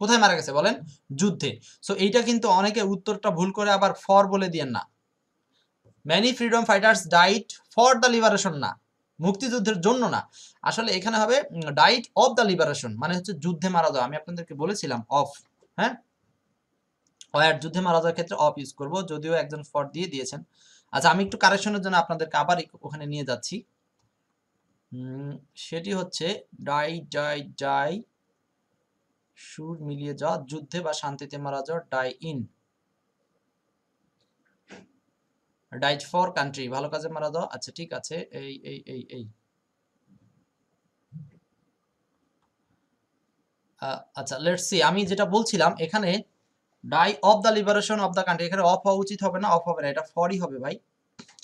কোথায় মারা গেছে বলেন যুদ্ধে সো এইটা কিন্তু অনেকে উত্তরটা ভুল করে আবার ফর বলে দিয়েন না many freedom fighters died for the liberation না মুক্তিযুদ্ধের জন্য না আসলে এখানে হবে ডাইট অফ দ্য লিবারেশন মানে হচ্ছে যুদ্ধে মারা যাওয়া আমি আপনাদেরকে বলেছিলাম অফ হ্যাঁ ওয়ার যুদ্ধে মারা যাওয়ার ক্ষেত্রে অফ ইউজ করব যদিও একজন ফর দিয়ে দিয়েছেন আচ্ছা আমি একটু কারেকশনের জন্য আপনাদেরকে আবার ওখানে নিয়ে যাচ্ছি সেটি হচ্ছে ডাই ডাই ডাই সুর মিলিয়ে যাওয়া যুদ্ধে বা শান্তিতে মারা যাওয়া die in died for country ভালো কাজে মারা দাও আচ্ছা ঠিক আছে এই এই এই এই আচ্ছা লেটস সি আমি যেটা বলছিলাম এখানে die of the liberation of the country এখানে অফ হওয়া উচিত হবে না অফ হবে না এটা ফরই হবে ভাই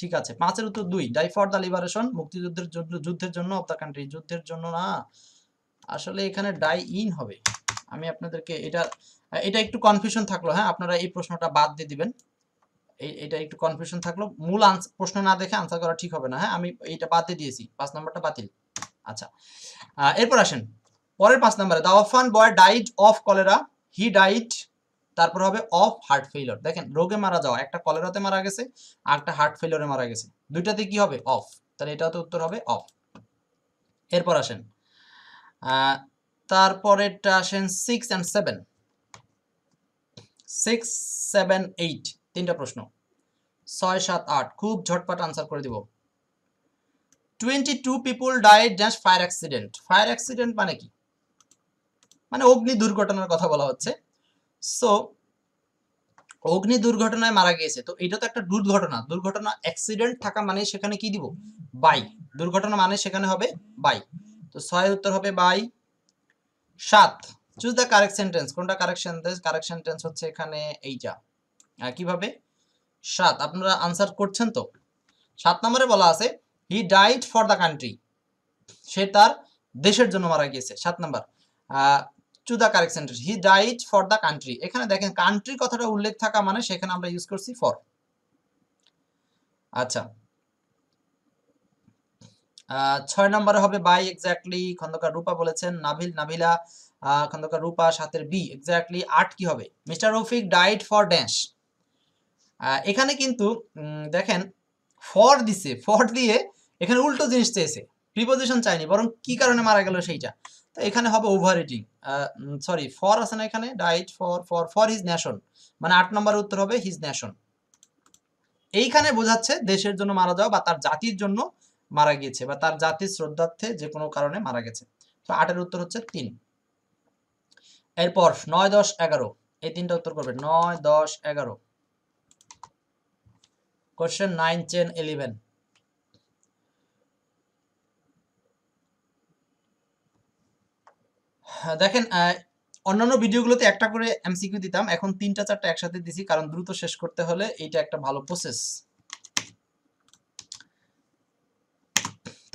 ঠিক আছে পাঁচের উত্তর দুই ডাই ফর দ্য লিবারেশন মুক্তিযুদ্ধের জন্য যুদ্ধের জন্য অফ দ্য কান্ট্রি যুদ্ধের জন্য না আসলে এখানে ডাই ইন হবে আমি আপনাদেরকে এটা এটা একটু কনফিউশন থাকলো হ্যাঁ আপনারা এই প্রশ্নটা বাদ দিয়ে দিবেন এটা একটু কনফিউশন থাকলো মূল প্রশ্ন না দেখে আনসার করা ঠিক হবে না হ্যাঁ আমি এটা বাদ দিয়ে দিয়েছি পাঁচ নম্বরটা বাতিল আচ্ছা এরপর আসেন পরের পাঁচ নম্বরে দ্য অফান বয় ডাইট অফ কলেরা হি ডাইট তারপর হবে অফ হার্ট ফেইলর দেখেন রোগে মারা যাওয়া একটা কলেরাতে মারা গেছে আর একটা হার্ট ফেইলরে মারা গেছে দুইটাতে কি হবে অফ তাহলে এটাও তো উত্তর হবে অফ এরপর আসেন তারপরেরটা আসেন six and seven six seven eight তিনটা প্রশ্ন ছয় সাত আট খুব ঝটপাট আনসার করে দিব twenty two people died just fire accident fire accident মানে কি মানে অগ্নি দুর্ঘটনার কথা বলা হচ্ছে সো অগ্নি দুর্ঘটনায় মারা গিয়েছে তো এটা তো একটা দুর্ঘটনা দুর্ঘটনা অ্যাক্সিডেন্ট থাকা মানে সেখানে কি দিব বাই দুর্ঘটনা মানে সেখানে হবে বাই তো ছয় উত্তর হবে বাই সাত চুজ দ্য কারেক্ট সেন্টেন্স কোনটা কারেক্ট সেন্টেন্স কারেক্ট সেন্টেন্স হচ্ছে এখানে এইটা কিভাবে সাত আপনারা আনসার করছেন তো সাত নম্বরে বলা আছে he died for the country সে তার দেশের জন্য মারা গিয়েছে সাত নম্বর to the correct sentence he died for the country এখানে দেখেন কান্ট্রি কথাটা উল্লেখ থাকা মানে সেখানে আমরা ইউজ করছি ফর আচ্ছা ছয় নম্বরে হবে বাই এক্স্যাক্টলি খন্দকার রূপা বলেছেন নাভিল নাভিলা খন্দকার রূপা সাতের বি এক্স্যাক্টলি আট কি হবে মিস্টার রফিক ডাইট ফর ড্যাশ এখানে কিন্তু দেখেন ফর দিছে ফর দিয়ে এখানে উল্টো জিনিস চেয়েছে প্রিপোজিশন চাইনি বরং কি কারণে মারা গেল সেইটা তো এখানে হবে ওভার ইটিং সরি ফর আছে না এখানে died for for for his nation মানে আট নম্বরের উত্তর হবে হিজ ন্যাশন এইখানে বোঝাচ্ছে দেশের জন্য মারা যাওয়া বা তার জাতির জন্য মারা গিয়েছে বা তার জাতির শ্রদ্ধার্থে যে কোনো কারণে মারা গেছে তো আটের উত্তর হচ্ছে তিন এরপর নয় দশ এগারো এই তিনটা উত্তর করবে নয় দশ এগারো কোশ্চেন নাইন টেন ইলেভেন দেখেন অন্যান্য ভিডিওগুলোতে একটা করে এমসিকিউ দিতাম এখন তিনটা চারটা একসাথে দিছি কারণ দ্রুত শেষ করতে হলে এইটা একটা ভালো প্রসেস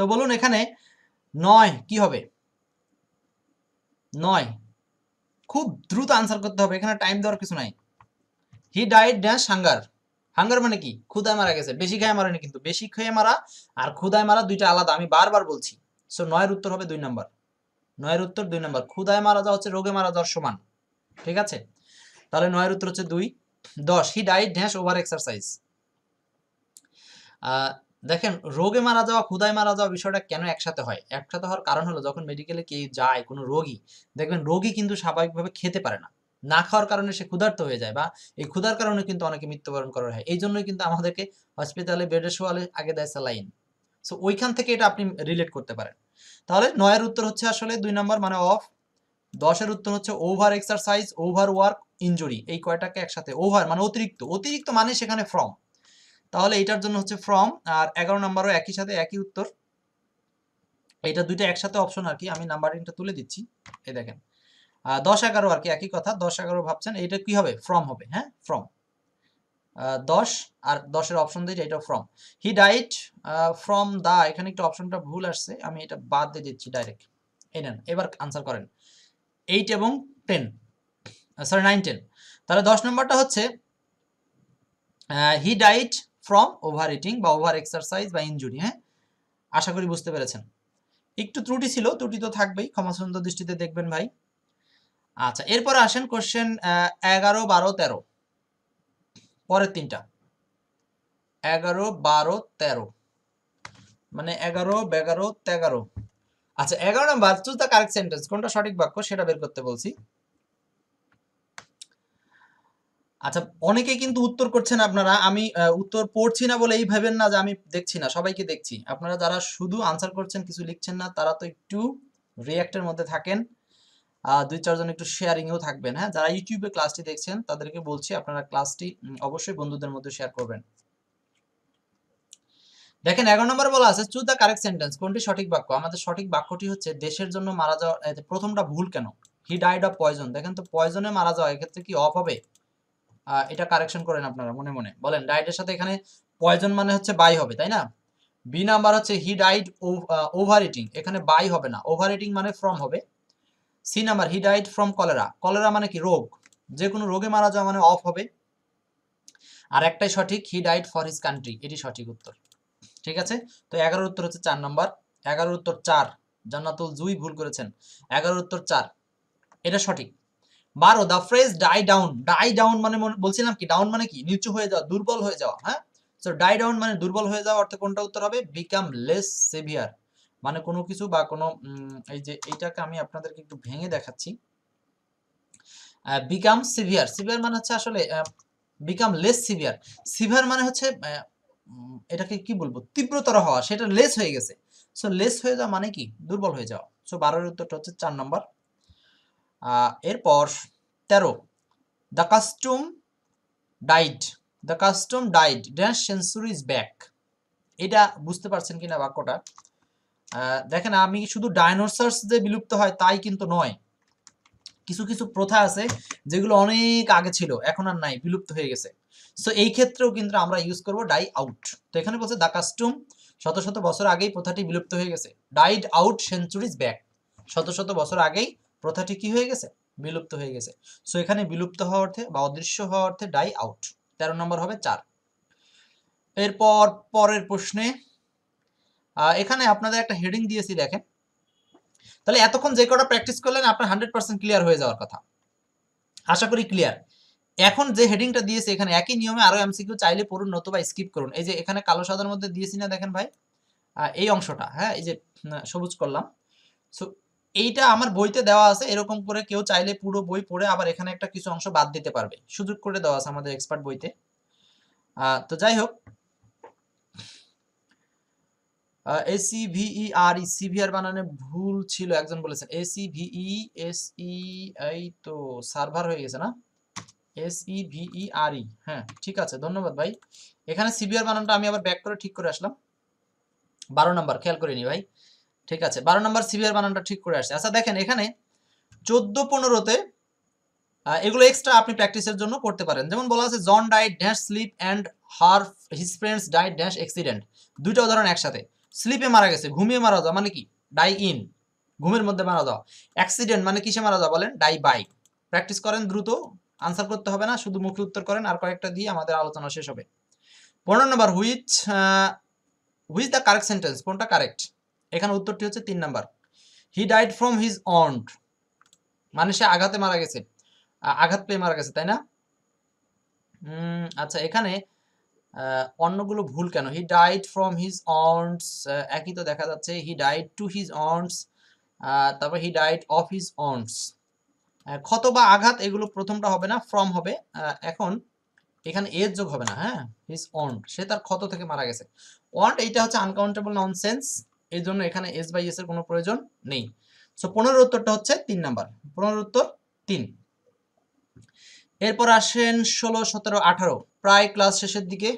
তো বলুন এখানে নয় কি হবে নয় খুব দ্রুত আনসার করতে হবে এখানে টাইম দেওয়ার কিছু নাই he died dash hunger hunger মানে কি ক্ষুদায় মারা গেছে বেশি খেয়ে মারেনি কিন্তু বেশি খেয়ে মারা আর ক্ষুদায় মারা দুইটা আলাদা আমি বারবার বলছি সো নয়ের উত্তর হবে দুই নম্বর নয়ের উত্তর দুই নম্বর ক্ষুদায় মারা যাওয়া হচ্ছে রোগে মারা যাওয়ার সমান ঠিক আছে তাহলে নয়ের উত্তর হচ্ছে দুই দশ he died dash over exercise দেখেন রোগে মারা যাওয়া ক্ষুদায় মারা যাওয়া বিষয়টা কেন একসাথে হয় একসাথে হওয়ার কারণ হলো যখন মেডিকেলে কে যায় কোনো রোগী দেখবেন রোগী কিন্তু স্বাভাবিকভাবে খেতে পারে না না খাওয়ার কারণে সে ক্ষুধার্ত হয়ে যায় বা এই ক্ষুধার কারণে কিন্তু অনেকে মৃত্যুবরণ করা হয় এই জন্যই কিন্তু আমাদেরকে হসপিটালে বেডে শোয়ালে আগে দেয় স্যালাইন সো ওইখান থেকে এটা আপনি রিলেট করতে পারেন তাহলে নয়ের উত্তর হচ্ছে আসলে দুই নম্বর মানে অফ দশের উত্তর হচ্ছে over exercise over work injury এই কয়টাকে একসাথে ওভার মানে অতিরিক্ত অতিরিক্ত মানে সেখানে ফ্রম তাহলে এটার জন্য হচ্ছে ফ্রম আর এগারো নাম্বারও একই সাথে একই উত্তর এটা দুইটা একসাথে অপশন আর কি আমি নাম্বারিংটা তুলে দিচ্ছি এই দেখেন দশ এগারো আর কি একই কথা দশ এগারো ভাবছেন এটা কি হবে ফ্রম হবে হ্যাঁ ফ্রম দশ আর দশের অপশন দিয়ে এটা from he died from the এখানে একটা অপশনটা ভুল আসছে আমি এটা বাদ দিয়ে দিচ্ছি ডাইরেক্ট এই নেন এবার আনসার করেন এইট এবং টেন সরি নাইন টেন তাহলে দশ নম্বরটা হচ্ছে he died from over eating বা ওভার এক্সারসাইজ বা ইঞ্জুরি হ্যাঁ আশা করি বুঝতে পেরেছেন একটু ত্রুটি ছিল ত্রুটি তো থাকবেই ক্ষমাসন্ত দৃষ্টিতে দেখবেন ভাই আচ্ছা এরপরে আসেন কোশ্চেন এগারো বারো তেরো পরের তিনটা এগারো বারো তেরো মানে এগারো বেগারো তেগারো আচ্ছা এগারো number choose the correct sentence কোনটা সঠিক বাক্য সেটা বের করতে বলছি আচ্ছা অনেকে কিন্তু উত্তর করছেন আপনারা আমি উত্তর পড়ছি না বলে এই ভাবেন না যে আমি দেখছি না সবাইকে দেখছি আপনারা যারা শুধু আনসার করছেন কিছু লিখছেন না তারা তো একটু রিয়াক্টের মধ্যে থাকেন দুই চারজন একটু শেয়ারিংও থাকবেন হ্যাঁ যারা ইউটিউবে ক্লাসটি দেখছেন তাদেরকে বলছি আপনারা ক্লাসটি অবশ্যই বন্ধুদের মধ্যে শেয়ার করবেন দেখেন এগারো নম্বর বলা আছে চুজ দ্য কারেক্ট সেন্টেন্স কোনটি সঠিক বাক্য আমাদের সঠিক বাক্যটি হচ্ছে দেশের জন্য মারা যাওয়া প্রথমটা ভুল কেন হি ডাইড অফ পয়জন দেখেন তো পয়জনে মারা যাওয়া এক্ষেত্রে কি অফ হবে এটা কারেকশন করেন আপনারা মনে মনে বলেন ডায়েটের সাথে এখানে পয়জন মানে হচ্ছে বাই হবে তাই না বি নাম্বার হচ্ছে হি ডাইড ওভার ইটিং এখানে বাই হবে না ওভার ইটিং মানে ফ্রম হবে C number he died from cholera cholera মানে কি রোগ যে কোনো রোগে মারা যাওয়া মানে অফ হবে আর একটাই সঠিক he died for his country এটি সঠিক উত্তর ঠিক আছে তো এগারোর উত্তর হচ্ছে চার নম্বর এগারোর উত্তর চার জান্নাতুল জুই ভুল করেছেন এগারোর উত্তর চার এটা সঠিক বারো the phrase die down die down মানে বলছিলাম কি ডাউন মানে কি নিচু হয়ে যাওয়া দুর্বল হয়ে যাওয়া হ্যাঁ সো ডাই ডাউন মানে দুর্বল হয়ে যাওয়া অর্থে কোনটা উত্তর হবে বিকাম লেস সেভিয়ার মানে কোনো কিছু বা কোনো এই যে এইটাকে আমি আপনাদেরকে একটু ভেঙে দেখাচ্ছি বিকাম সিভিয়ার সিভিয়ার মানে হচ্ছে আসলে বিকাম লেস সিভিয়ার সিভিয়ার মানে হচ্ছে এটাকে কি বলবো তীব্রতর হওয়া সেটা লেস হয়ে গেছে সো লেস হয়ে যাওয়া মানে কি দুর্বল হয়ে যাওয়া সো বারোর উত্তরটা হচ্ছে চার নম্বর এরপর তেরো the custom died the custom died dash centuries back এটা বুঝতে পারছেন কিনা বাক্যটা দেখেন আমি শুধু ডাইনোসার্স যে বিলুপ্ত হয় তাই কিন্তু নয় কিছু কিছু প্রথা আছে যেগুলো অনেক আগে ছিল এখন আর নাই বিলুপ্ত হয়ে গেছে সো এই ক্ষেত্রেও কিন্তু আমরা ইউজ করব ডাই আউট তো এখানে বলছে দ্য কাস্টম শত শত বছর আগেই প্রথাটি বিলুপ্ত হয়ে গেছে ডাইড আউট সেঞ্চুরিজ ব্যাক শত শত বছর আগেই প্রথাটি কি হয়ে গেছে বিলুপ্ত হয়ে গেছে সো এখানে বিলুপ্ত হওয়া অর্থে বা অদৃশ্য হওয়া অর্থে ডাই আউট তেরো নম্বর হবে চার এরপর পরের প্রশ্নে এখানে আপনাদের একটা হেডিং দিয়েছি দেখেন তাহলে এতক্ষণ যে কটা প্র্যাকটিস করলেন আপনার হান্ড্রেড পার্সেন্ট ক্লিয়ার হয়ে যাওয়ার কথা আশা করি ক্লিয়ার এখন যে হেডিংটা দিয়েছে এখানে একই নিয়মে আরও এমসিকিউ চাইলে পড়ুন নতুবা স্কিপ করুন এই যে এখানে কালো সাদার মধ্যে দিয়েছি না দেখেন ভাই এই অংশটা হ্যাঁ এই যে সবুজ করলাম সো এইটা আমার বইতে দেওয়া আছে এরকম করে কেউ চাইলে পুরো বই পড়ে আবার এখানে একটা কিছু অংশ বাদ দিতে পারবে সুযোগ করে দেওয়া আছে আমাদের এক্সপার্ট বইতে তো যাই হোক এসিভিই আর ই সিভিআর বানানো ভুল ছিল একজন বলেছেন এসিভিই এসই e e, এই তো সার্ভার হয়ে গেছে না এসইভিই আর ই হ্যাঁ ঠিক আছে ধন্যবাদ ভাই এখানে সিভিআর বানানোটা আমি আবার ব্যাক করে ঠিক করে আসলাম বারো নাম্বার খেয়াল করিনি ভাই ঠিক আছে বারো নম্বর সিভিয়ার বানানটা ঠিক করে আসছে আচ্ছা দেখেন এখানে চোদ্দ পনেরোতে এগুলো এক্সট্রা আপনি প্র্যাকটিসের জন্য করতে পারেন যেমন বলা আছে John died dash sleep and her his friends died dash accident দুইটা উদাহরণ একসাথে স্লিপে মারা গেছে ঘুমিয়ে মারা যাওয়া মানে কি ডাই ইন ঘুমের মধ্যে মারা যাওয়া অ্যাক্সিডেন্ট মানে কিসে মারা যাওয়া বলেন ডাই বাই প্র্যাকটিস করেন দ্রুত আনসার করতে হবে না শুধু মুখে উত্তর করেন আর কয়েকটা দিয়ে আমাদের আলোচনা শেষ হবে পনেরো নম্বর which which the correct sentence কোনটা কারেক্ট এখানে উত্তরটি হচ্ছে তিন number he died from his wound মানে সে আঘাতে মারা গেছে আঘাত পেয়ে মারা গেছে তাই না আচ্ছা এখানে অন্যগুলো ভুল কেন he died from his wounds একই তো দেখা যাচ্ছে he died to his wounds তারপর he died of his wounds ক্ষত বা আঘাত এগুলো প্রথমটা হবে না ফ্রম হবে এখন এখানে এর যোগ হবে না হ্যাঁ হিজ অন্ট সে তার ক্ষত থেকে মারা গেছে অন্ট এইটা হচ্ছে আনকাউন্টেবল ননসেন্স এই জন্য এখানে এস বাই এস এর কোনো প্রয়োজন নেই সো পনেরো উত্তরটা হচ্ছে তিন নাম্বার পনেরো উত্তর তিন এরপর আসেন ষোলো সতেরো আঠারো প্রায় ক্লাস শেষের দিকে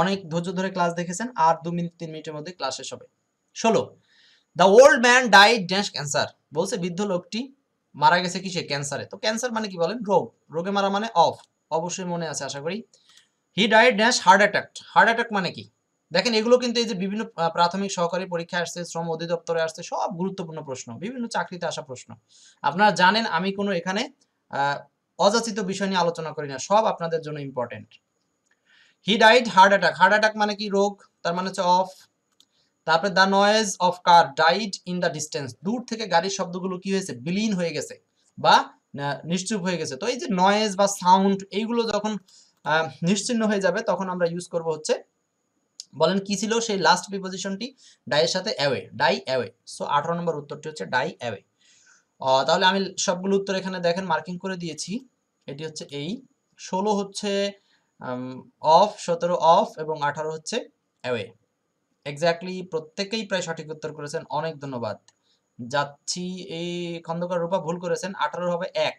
অনেক ধৈর্য ধরে ক্লাস দেখেছেন আর দু মিনিট তিন মিনিটের মধ্যে ক্লাস শেষ হবে ষোলো the old man die dash cancer বলছে বৃদ্ধ লোকটি মারা গেছে কিসে ক্যান্সারে তো ক্যান্সার মানে কি বলেন রোগ রোগে মারা মানে অফ অবশ্যই মনে আছে আশা করি he die dash heart attack heart attack মানে কি দেখেন এগুলো কিন্তু এই যে বিভিন্ন প্রাথমিক সহকারী পরীক্ষা আসছে শ্রম অধিদপ্তরে আসছে সব গুরুত্বপূর্ণ প্রশ্ন বিভিন্ন চাকরিতে আসা প্রশ্ন আপনারা জানেন আমি কোনো এখানে অযাচিত বিষয় নিয়ে আলোচনা করি না সব আপনাদের জন্য important he died heart attack heart attack মানে কি রোগ তার মানে হচ্ছে অফ তারপরে the noise of car died in the distance দূর থেকে গাড়ির শব্দগুলো কি হয়েছে বিলীন হয়ে গেছে বা নিশ্চুপ হয়ে গেছে তো এই যে নয়েজ বা সাউন্ড এইগুলো যখন নিশ্চিন্ন হয়ে যাবে তখন আমরা ইউজ করব হচ্ছে বলেন কি ছিল সেই লাস্ট প্রিপোজিশনটি ডাইয়ের সাথে অ্যাওয়ে ডাই অ্যাওয়ে সো আঠারো নম্বর উত্তরটি হচ্ছে ডাই অ্যাওয়ে তাহলে আমি সবগুলো উত্তর এখানে দেখেন মার্কিং করে দিয়েছি এটি হচ্ছে এই ষোলো হচ্ছে অফ সতেরো অফ এবং আঠারো হচ্ছে অ্যাওয়ে এক্স্যাক্টলি প্রত্যেকেই প্রায় সঠিক উত্তর করেছেন অনেক ধন্যবাদ যাচ্ছি এই খন্দকার রূপা ভুল করেছেন আঠারো হবে এক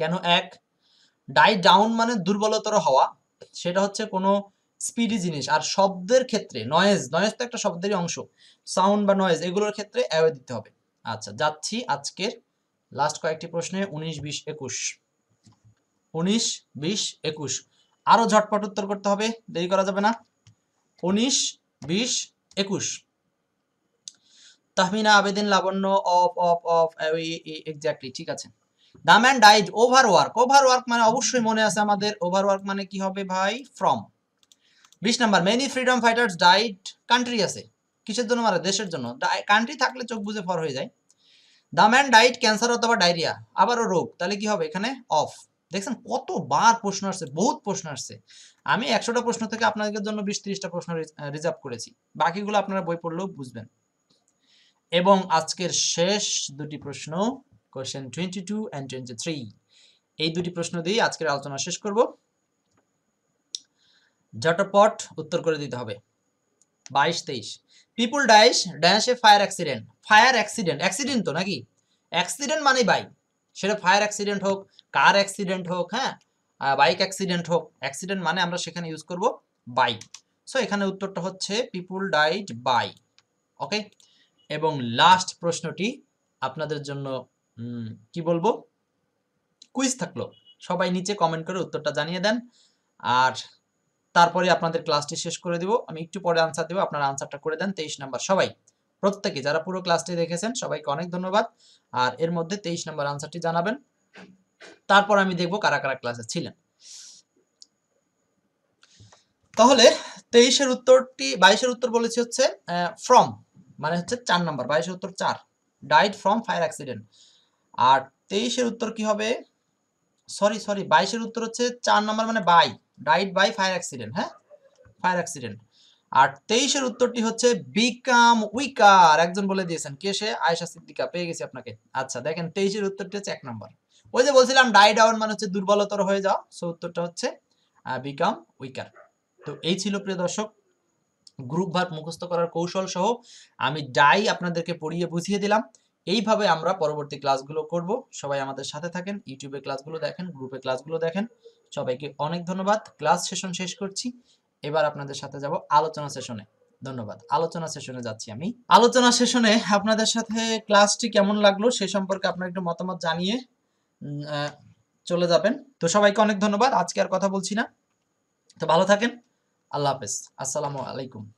কেন এক ডাই ডাউন মানে দুর্বলতর হওয়া সেটা হচ্ছে কোনো স্পিডি জিনিস আর শব্দের ক্ষেত্রে নয়েজ নয়েজ তো একটা শব্দেরই অংশ সাউন্ড বা নয়েজ এগুলোর ক্ষেত্রে অ্যাওয়ে দিতে হবে আচ্ছা যাচ্ছি আজকের লাস্ট কয়েকটি প্রশ্নে উনিশ বিশ একুশ উনিশ বিশ একুশ আরও ঝটপট উত্তর করতে হবে দেরি করা যাবে না উনিশ বিশ একুশ Tahmina Abedin Labonno of of of exactly ঠিক আছে Tom and dies over work over work মানে অবশ্যই মনে আছে আমাদের ওভার ওয়ার্ক মানে কি হবে ভাই ফ্রম বিশ number many freedom fighters died country আছে কিসের জন্য মারা মানে দেশের জন্য কান্ট্রি থাকলে চোখ বুঝে ফর হয়ে যায় দ্য ম্যান ডাইট ক্যান্সার অথবা ডায়রিয়া আবারও রোগ তাহলে কি হবে এখানে অফ দেখছেন কতবার প্রশ্ন আসছে বহুত প্রশ্ন আসছে আমি একশোটা প্রশ্ন থেকে আপনাদের জন্য বিশ ত্রিশটা প্রশ্ন রিজার্ভ করেছি বাকিগুলো আপনারা বই পড়লেও বুঝবেন এবং আজকের শেষ দুটি প্রশ্ন question twenty two and twenty three এই দুটি প্রশ্ন দিয়ে আজকের আলোচনা শেষ করবো ঝটপট উত্তর করে দিতে হবে বাইশ তেইশ people dies dash fire accident fire accident accident তো নাকি অ্যাক্সিডেন্ট মানে বাই সেটা ফায়ার অ্যাক্সিডেন্ট হোক কার অ্যাক্সিডেন্ট হোক হ্যাঁ বাইক অ্যাক্সিডেন্ট হোক অ্যাক্সিডেন্ট মানে আমরা সেখানে ইউজ করব বাইক সো এখানে উত্তরটা হচ্ছে পিপুল ডাইড বাই ওকে এবং লাস্ট প্রশ্নটি আপনাদের জন্য কি বলবো কুইজ থাকলো সবাই নিচে কমেন্ট করে উত্তরটা জানিয়ে দেন আর তারপরে আপনাদের ক্লাসটি শেষ করে দিব আমি একটু পরে আনসার দেবো আপনারা আনসারটা করে দেন তেইশ নাম্বার সবাই প্রত্যেকে যারা পুরো ক্লাসটি দেখেছেন সবাইকে অনেক ধন্যবাদ আর এর মধ্যে তেইশ নাম্বার আনসারটি জানাবেন তারপর আমি দেখব কারা কারা ক্লাসে ছিলেন তাহলে তেইশের উত্তরটি বাইশের উত্তর বলেছি হচ্ছে ফ্রম মানে হচ্ছে চার নাম্বার বাইশের উত্তর চার ডাইড ফ্রম ফায়ার অ্যাক্সিডেন্ট আর তেইশের উত্তর কি হবে সরি সরি বাইশের উত্তর হচ্ছে চার নাম্বার মানে by died by fire accident হ্যাঁ ফায়ার অ্যাক্সিডেন্ট আর তেইশের উত্তরটি হচ্ছে বিকাম উইকার একজন বলে দিয়েছেন কে সে আয়সা সিদ্দিকা পেয়ে গেছি আপনাকে আচ্ছা দেখেন তেইশের উত্তরটি হচ্ছে এক নম্বর ওই যে বলছিলাম ডাই ডাউন মানে হচ্ছে দুর্বলতর হয়ে যাও সো উত্তরটা হচ্ছে বিকাম উইকার তো এই ছিল প্রিয় দর্শক গ্রুপ ভাগ মুখস্থ করার কৌশল সহ আমি ডাই আপনাদেরকে পড়িয়ে বুঝিয়ে দিলাম এইভাবে আমরা পরবর্তী ক্লাসগুলো করব সবাই আমাদের সাথে থাকেন ইউটিউবে ক্লাসগুলো দেখেন গ্রুপে ক্লাসগুলো দেখেন সবাইকে অনেক ধন্যবাদ ক্লাস সেশন শেষ করছি এবার আপনাদের সাথে যাব আলোচনা সেশনে ধন্যবাদ আলোচনা সেশনে যাচ্ছি আমি আলোচনা সেশনে আপনাদের সাথে ক্লাসটি কেমন লাগলো সে সম্পর্কে আপনার একটু মতামত জানিয়ে চলে যাবেন তো সবাইকে অনেক ধন্যবাদ আজকে আর কথা বলছি না তো ভালো থাকেন আল্লাহ হাফেজ আসসালামু আলাইকুম